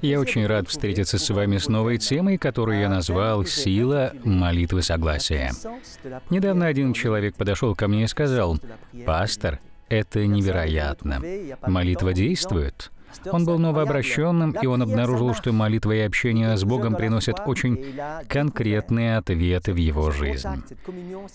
Я очень рад встретиться с вами с новой темой, которую я назвал «Сила молитвы согласия». Недавно один человек подошел ко мне и сказал, «Пастор, это невероятно. Молитва действует». Он был новообращенным, и он обнаружил, что молитва и общение с Богом приносят очень конкретные ответы в его жизнь.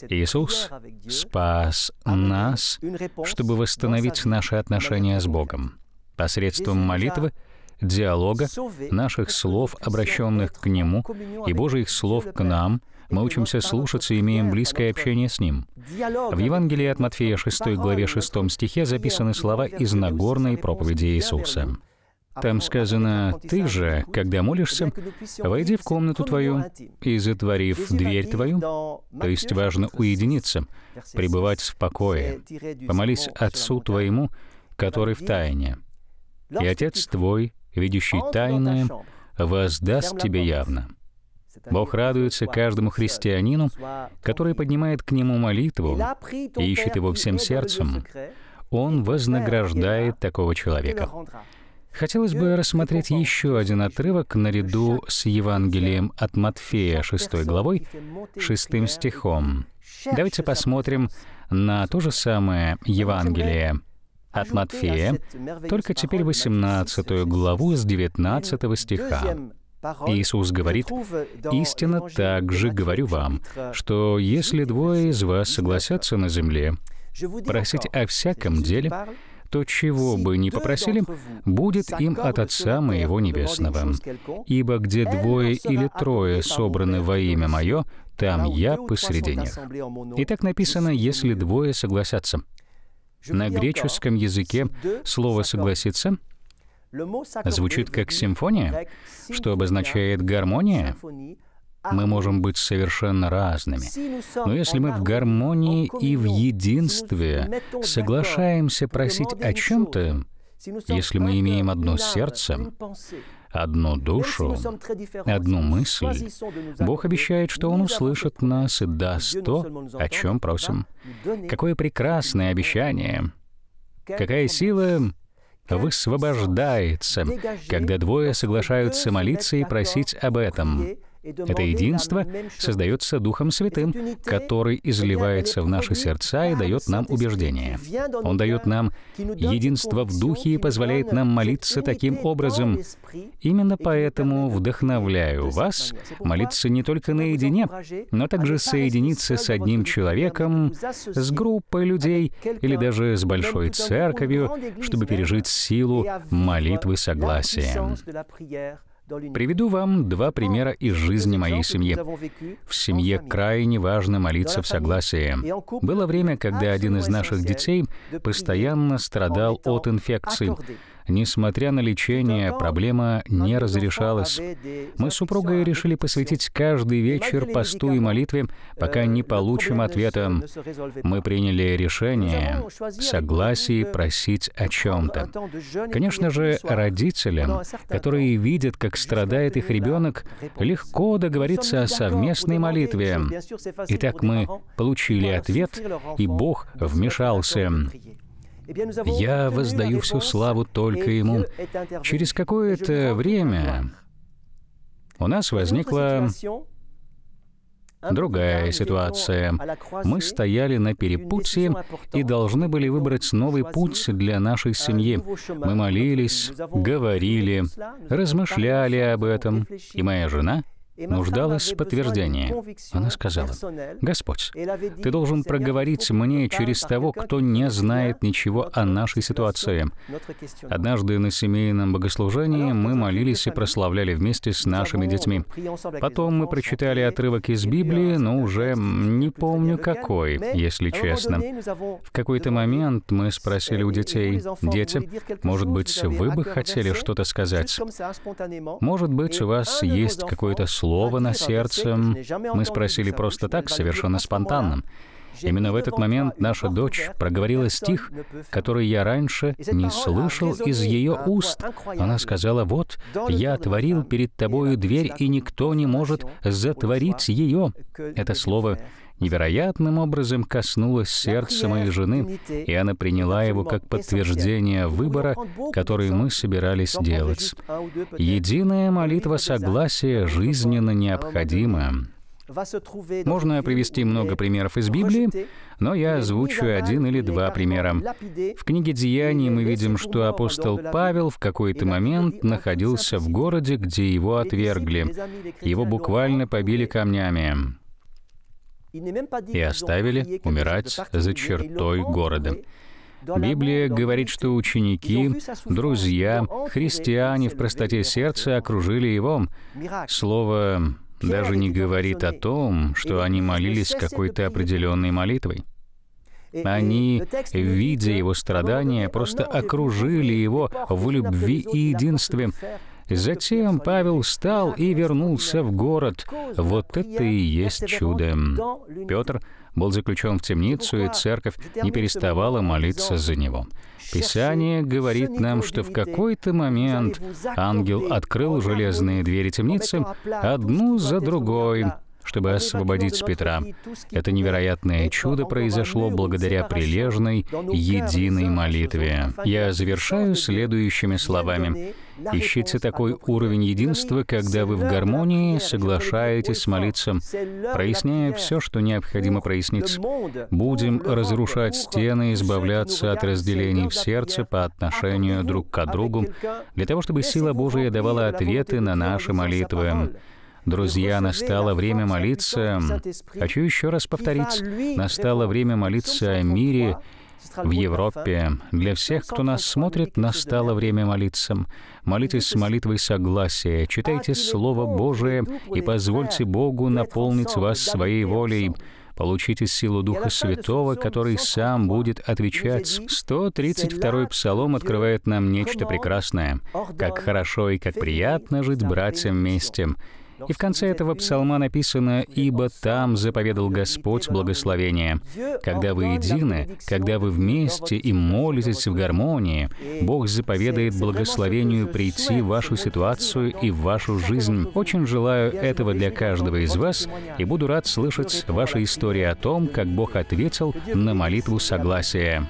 Иисус спас нас, чтобы восстановить наши отношения с Богом. Посредством молитвы — диалога наших слов, обращенных к Нему, и Божьих слов к нам, мы учимся слушаться и имеем близкое общение с Ним. В Евангелии от Матфея 6 главе 6 стихе записаны слова из Нагорной проповеди Иисуса. Там сказано, «Ты же, когда молишься, войди в комнату твою и, затворив дверь твою, то есть важно уединиться, пребывать в покое, помолись Отцу твоему, который в тайне, и Отец твой, видящий тайное, воздаст тебе явно. Бог радуется каждому христианину, который поднимает к Нему молитву и ищет Его всем сердцем. Он вознаграждает такого человека. Хотелось бы рассмотреть еще один отрывок наряду с Евангелием от Матфея, 6 главой, 6 стихом. Давайте посмотрим на то же самое Евангелие от Матфея, только теперь 18 главу с 19 стиха. Иисус говорит, «Истинно так же говорю вам, что если двое из вас согласятся на земле, просить о всяком деле, то чего бы ни попросили, будет им от Отца Моего Небесного. Ибо где двое или трое собраны во имя Мое, там Я посреди них». И так написано, если двое согласятся. На греческом языке слово «согласиться» звучит как «симфония», что обозначает «гармония», мы можем быть совершенно разными. Но если мы в гармонии и в единстве соглашаемся просить о чем-то, если мы имеем одно сердце, одну душу, одну мысль, Бог обещает, что Он услышит нас и даст то, о чем просим. Какое прекрасное обещание! Какая сила высвобождается, когда двое соглашаются молиться и просить об этом — это единство создается Духом Святым, который изливается в наши сердца и дает нам убеждение. Он дает нам единство в Духе и позволяет нам молиться таким образом. Именно поэтому вдохновляю вас молиться не только наедине, но также соединиться с одним человеком, с группой людей или даже с большой церковью, чтобы пережить силу молитвы согласия. Приведу вам два примера из жизни моей семьи. В семье крайне важно молиться в согласии. Было время, когда один из наших детей постоянно страдал от инфекции. Несмотря на лечение, проблема не разрешалась. Мы с супругой решили посвятить каждый вечер посту и молитве, пока не э, получим ответа. Мы приняли решение в согласии просить о чем-то. Конечно же, родителям, которые видят, как страдает их ребенок, легко договориться о совместной молитве. Итак, мы получили ответ, и Бог вмешался. Я воздаю всю славу только Ему. Через какое-то время у нас возникла другая ситуация. Мы стояли на перепутье и должны были выбрать новый путь для нашей семьи. Мы молились, говорили, размышляли об этом. И моя жена — нуждалась в подтверждении. Она сказала, «Господь, Ты должен проговорить мне через того, кто не знает ничего о нашей ситуации». Однажды на семейном богослужении мы молились и прославляли вместе с нашими детьми. Потом мы прочитали отрывок из Библии, но уже не помню какой, если честно. В какой-то момент мы спросили euh, у детей, «Дети, может быть, вы бы хотели что-то сказать? Может быть, у вас есть какое-то слово, слово на сердце мы спросили просто так, совершенно спонтанно. Именно в этот момент наша дочь проговорила стих, который я раньше не слышал из ее уст. Она сказала, «Вот, я отворил перед тобою дверь, и никто не может затворить ее». Это слово невероятным образом коснулась сердца моей жены, и она приняла его как подтверждение выбора, который мы собирались делать. Единая молитва согласия жизненно необходима. Можно привести много примеров из Библии, но я озвучу один или два примера. В книге «Деяний» мы видим, что апостол Павел в какой-то момент находился в городе, где его отвергли. Его буквально побили камнями и оставили умирать за чертой города. Библия говорит, что ученики, друзья, христиане в простоте сердца окружили его. Слово даже не говорит о том, что они молились какой-то определенной молитвой. Э, э, они, э, видя его страдания, просто окружили его в любви и единстве, Затем Павел встал и вернулся в город. Вот это и есть чудо. Петр был заключен в темницу, и церковь не переставала молиться за него. Писание говорит нам, что в какой-то момент ангел открыл железные двери темницы одну за другой, чтобы освободить Петра. Это невероятное чудо произошло благодаря прилежной, единой молитве. Я завершаю следующими словами. Ищите такой уровень единства, когда вы в гармонии соглашаетесь молиться, проясняя все, что необходимо прояснить. Будем разрушать стены, избавляться от разделений в сердце по а отношению друг к а другу, для того, чтобы сила Божия давала ответы на наши молитвы. Друзья, настало время молиться. Хочу еще раз повторить. Настало время молиться о мире в Европе. Для всех, кто нас смотрит, настало время молиться. Молитесь с молитвой согласия, читайте Слово Божие и позвольте Богу наполнить вас своей волей. Получите силу Духа Святого, который сам будет отвечать. 132-й Псалом открывает нам нечто прекрасное. «Как хорошо и как приятно жить братьям вместе». И в конце этого псалма написано «Ибо там заповедал Господь благословение». Когда вы едины, когда вы вместе и молитесь в гармонии, Бог заповедает благословению прийти в вашу ситуацию и в вашу жизнь. Очень желаю этого для каждого из вас и буду рад слышать ваши истории о том, как Бог ответил на молитву согласия.